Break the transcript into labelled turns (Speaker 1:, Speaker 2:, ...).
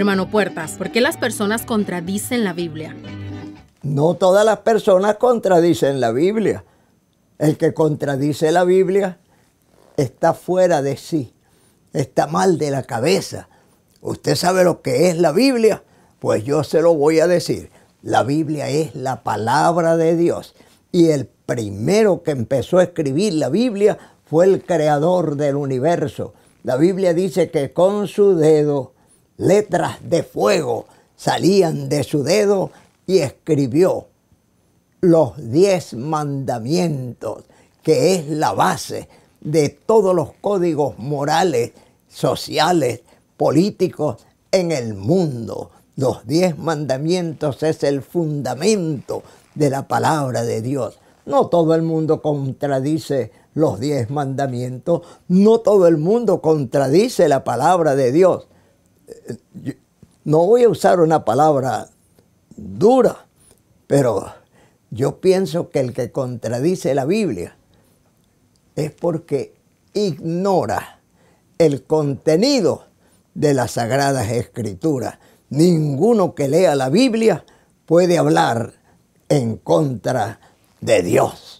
Speaker 1: Hermano Puertas, ¿por qué las personas contradicen la Biblia?
Speaker 2: No todas las personas contradicen la Biblia. El que contradice la Biblia está fuera de sí, está mal de la cabeza. ¿Usted sabe lo que es la Biblia? Pues yo se lo voy a decir. La Biblia es la palabra de Dios. Y el primero que empezó a escribir la Biblia fue el creador del universo. La Biblia dice que con su dedo letras de fuego salían de su dedo y escribió los diez mandamientos, que es la base de todos los códigos morales, sociales, políticos en el mundo. Los diez mandamientos es el fundamento de la palabra de Dios. No todo el mundo contradice los diez mandamientos, no todo el mundo contradice la palabra de Dios, no voy a usar una palabra dura, pero yo pienso que el que contradice la Biblia es porque ignora el contenido de las sagradas escrituras. Ninguno que lea la Biblia puede hablar en contra de Dios.